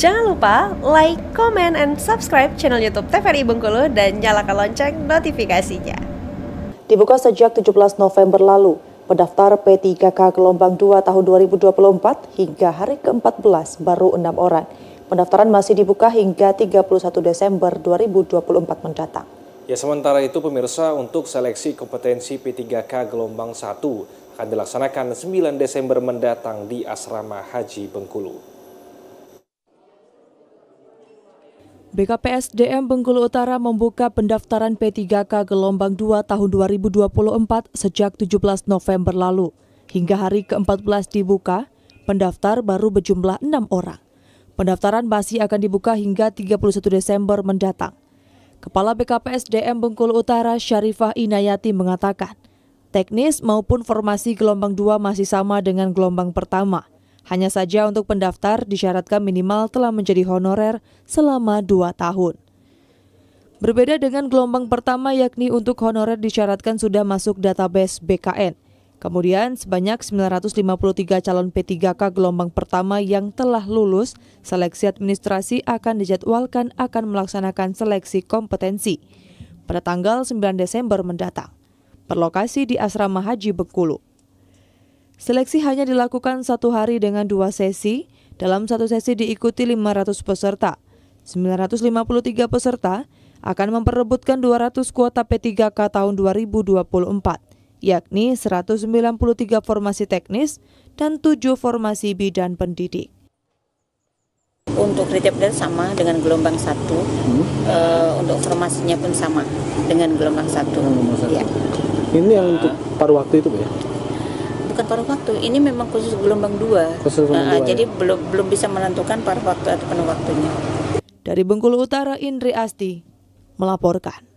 Jangan lupa like, comment, and subscribe channel Youtube TVRI Bengkulu dan nyalakan lonceng notifikasinya. Dibuka sejak 17 November lalu, pendaftar P3K gelombang 2 tahun 2024 hingga hari ke-14 baru 6 orang. Pendaftaran masih dibuka hingga 31 Desember 2024 mendatang. Ya sementara itu pemirsa untuk seleksi kompetensi P3K gelombang 1 akan dilaksanakan 9 Desember mendatang di Asrama Haji Bengkulu. BKPSDM Bengkulu Utara membuka pendaftaran P3K gelombang 2 tahun 2024 sejak 17 November lalu. Hingga hari ke-14 dibuka, pendaftar baru berjumlah 6 orang. Pendaftaran masih akan dibuka hingga 31 Desember mendatang. Kepala BKPSDM Bengkulu Utara Syarifah Inayati mengatakan, teknis maupun formasi gelombang 2 masih sama dengan gelombang pertama. Hanya saja untuk pendaftar disyaratkan minimal telah menjadi honorer selama dua tahun. Berbeda dengan gelombang pertama yakni untuk honorer disyaratkan sudah masuk database BKN. Kemudian sebanyak 953 calon P3K gelombang pertama yang telah lulus seleksi administrasi akan dijadwalkan akan melaksanakan seleksi kompetensi pada tanggal 9 Desember mendatang. Berlokasi di Asrama Haji Bekulu. Seleksi hanya dilakukan satu hari dengan dua sesi. Dalam satu sesi diikuti 500 peserta. 953 peserta akan memperebutkan 200 kuota P3K tahun 2024, yakni 193 formasi teknis dan 7 formasi bidan pendidik. Untuk retap dan sama dengan gelombang satu, hmm. e, untuk formasinya pun sama dengan gelombang satu. Ya. Ini yang untuk paruh waktu itu, ya? bukan paruh waktu ini memang khusus gelombang dua khusus gelombang uh, dua, jadi ya? belum belum bisa menentukan paruh waktu atau penuh waktunya dari Bengkulu Utara Indri Asti melaporkan